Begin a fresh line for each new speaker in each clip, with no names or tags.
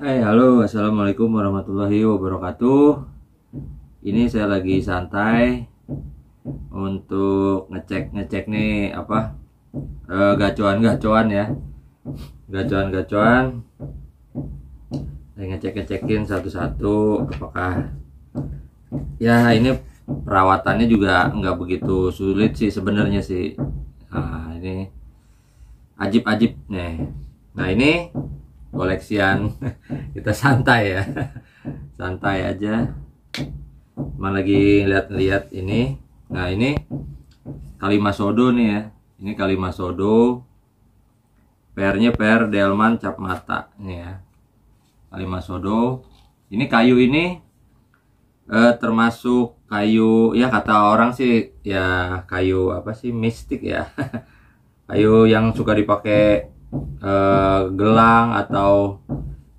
Hai hey, halo assalamualaikum warahmatullahi wabarakatuh Ini saya lagi santai Untuk ngecek-ngecek nih apa eh, Gacuan-gacuan ya Gacuan-gacuan Saya ngecek-ngecekin satu-satu Apakah Ya ini perawatannya juga nggak begitu sulit sih sebenarnya sih Nah ini Ajib-ajib nih Nah ini koleksian kita santai ya santai aja cuma lagi lihat-lihat ini nah ini Kalimasodo nih ya ini Kalimasodo pernya per Delman cap mata nih ya Kalimasodo ini kayu ini eh, termasuk kayu ya kata orang sih ya kayu apa sih mistik ya kayu yang suka dipakai uh, gelang atau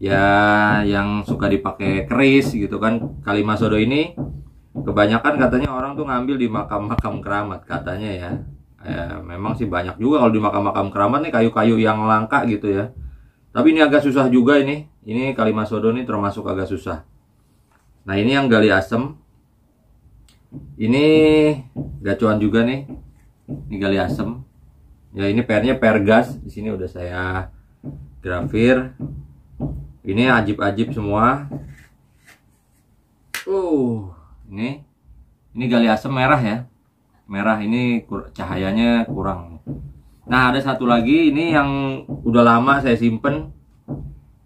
ya yang suka dipakai keris gitu kan kalimasodo ini kebanyakan katanya orang tuh ngambil di makam-makam keramat katanya ya eh, memang sih banyak juga kalau di makam-makam keramat nih kayu-kayu yang langka gitu ya tapi ini agak susah juga ini ini kalimasodo ini termasuk agak susah nah ini yang gali asem ini gacuan juga nih ini gali asem ya ini pernya per gas di sini udah saya grafir ini ajib-ajib semua uh ini ini gali asam merah ya merah ini kur cahayanya kurang nah ada satu lagi ini yang udah lama saya simpen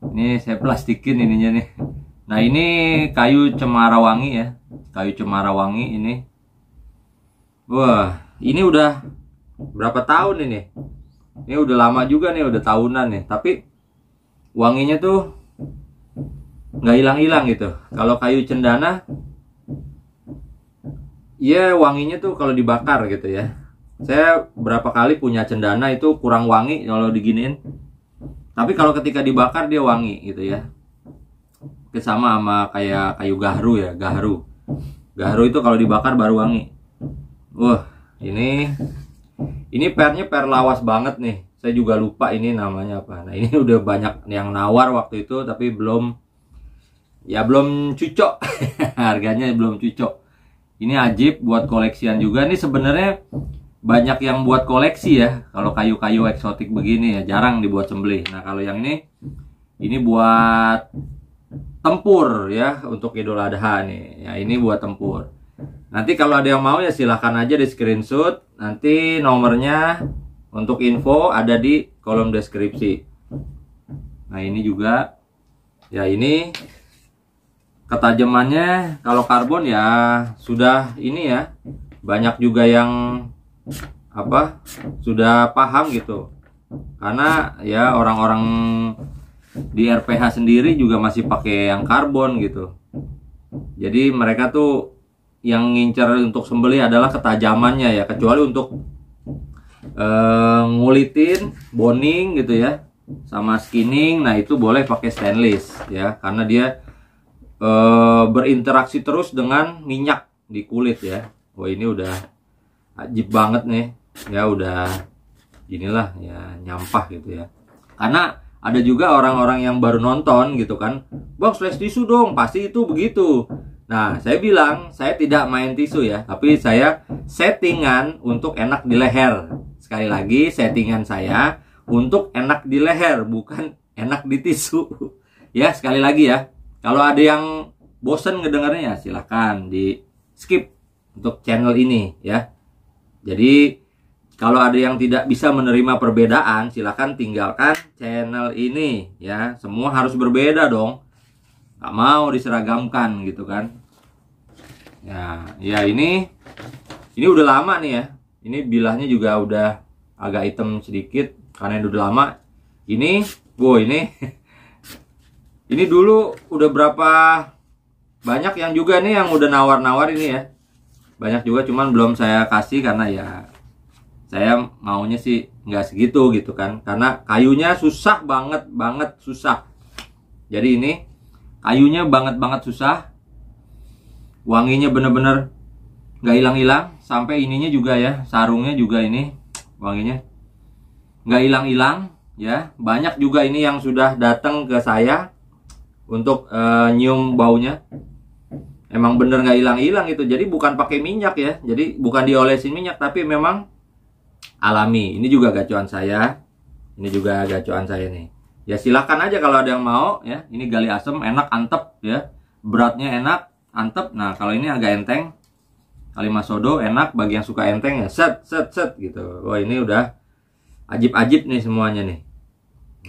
ini saya plastikin ininya nih nah ini kayu cemara wangi ya kayu cemara wangi ini wah ini udah berapa tahun ini ini udah lama juga nih udah tahunan nih tapi wanginya tuh nggak hilang-hilang gitu kalau kayu cendana ya wanginya tuh kalau dibakar gitu ya saya berapa kali punya cendana itu kurang wangi kalau diginin. tapi kalau ketika dibakar dia wangi gitu ya Oke, sama sama kayak kayu gahru ya gahru gahru itu kalau dibakar baru wangi wah ini ini pernya per lawas banget nih. Saya juga lupa ini namanya apa. Nah, ini udah banyak yang nawar waktu itu tapi belum ya belum cucok. Harganya belum cucok. Ini ajib buat koleksian juga. Ini sebenarnya banyak yang buat koleksi ya. Kalau kayu-kayu eksotik begini ya jarang dibuat sembelih. Nah, kalau yang ini ini buat tempur ya untuk Idul Adha nih. Ya, ini buat tempur. Nanti kalau ada yang mau ya silahkan aja di screenshot. Nanti nomornya untuk info ada di kolom deskripsi. Nah ini juga ya ini ketajamannya kalau karbon ya sudah ini ya banyak juga yang apa sudah paham gitu karena ya orang-orang di RPH sendiri juga masih pakai yang karbon gitu jadi mereka tuh yang ngincer untuk sembelih adalah ketajamannya ya kecuali untuk uh, ngulitin boning gitu ya sama skinning nah itu boleh pakai stainless ya karena dia uh, berinteraksi terus dengan minyak di kulit ya wah ini udah ajib banget nih ya udah inilah ya nyampah gitu ya karena ada juga orang-orang yang baru nonton gitu kan bang flash tisu dong pasti itu begitu Nah, saya bilang saya tidak main tisu ya, tapi saya settingan untuk enak di leher. Sekali lagi, settingan saya untuk enak di leher, bukan enak di tisu. ya, sekali lagi ya. Kalau ada yang bosen ngedengarnya, ya silahkan di skip untuk channel ini ya. Jadi kalau ada yang tidak bisa menerima perbedaan, silahkan tinggalkan channel ini ya. Semua harus berbeda dong nggak mau diseragamkan gitu kan ya ya ini ini udah lama nih ya ini bilahnya juga udah agak hitam sedikit karena ini udah lama ini wow ini ini dulu udah berapa banyak yang juga nih yang udah nawar-nawar ini ya banyak juga cuman belum saya kasih karena ya saya maunya sih nggak segitu gitu kan karena kayunya susah banget banget susah jadi ini Ayunya banget-banget susah. Wanginya bener-bener nggak hilang-hilang. Sampai ininya juga ya, sarungnya juga ini wanginya nggak hilang-hilang ya. Banyak juga ini yang sudah datang ke saya untuk uh, nyium baunya. Emang bener nggak hilang-hilang itu. Jadi bukan pakai minyak ya. Jadi bukan diolesin minyak, tapi memang alami. Ini juga gacuan saya. Ini juga gacuan saya nih ya silahkan aja kalau ada yang mau ya ini gali asem enak antep ya beratnya enak antep nah kalau ini agak enteng Kalimah sodo enak bagi yang suka enteng ya set set set gitu wah ini udah ajib-ajib nih semuanya nih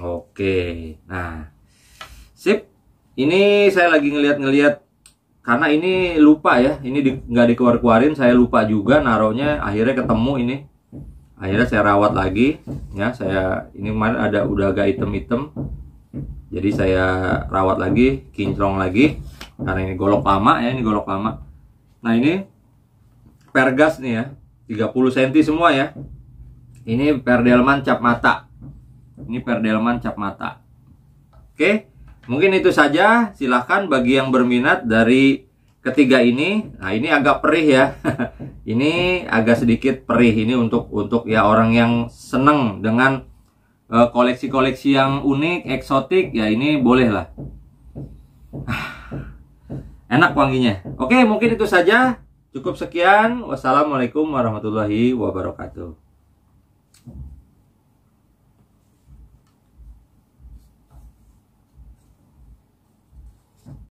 oke nah sip ini saya lagi ngeliat-ngeliat karena ini lupa ya ini di, dikeluar-keluarin saya lupa juga naruhnya akhirnya ketemu ini akhirnya saya rawat lagi ya saya ini kemarin ada udah agak item-item jadi saya rawat lagi kinclong lagi karena ini golok lama ya ini golok lama nah ini pergas nih ya 30 cm semua ya ini perdelman cap mata ini perdelman cap mata oke mungkin itu saja silahkan bagi yang berminat dari ketiga ini nah ini agak perih ya ini agak sedikit perih ini untuk untuk ya orang yang seneng dengan eh, koleksi-koleksi uh, yang unik eksotik ya ini boleh lah enak wanginya oke mungkin itu saja cukup sekian wassalamualaikum warahmatullahi wabarakatuh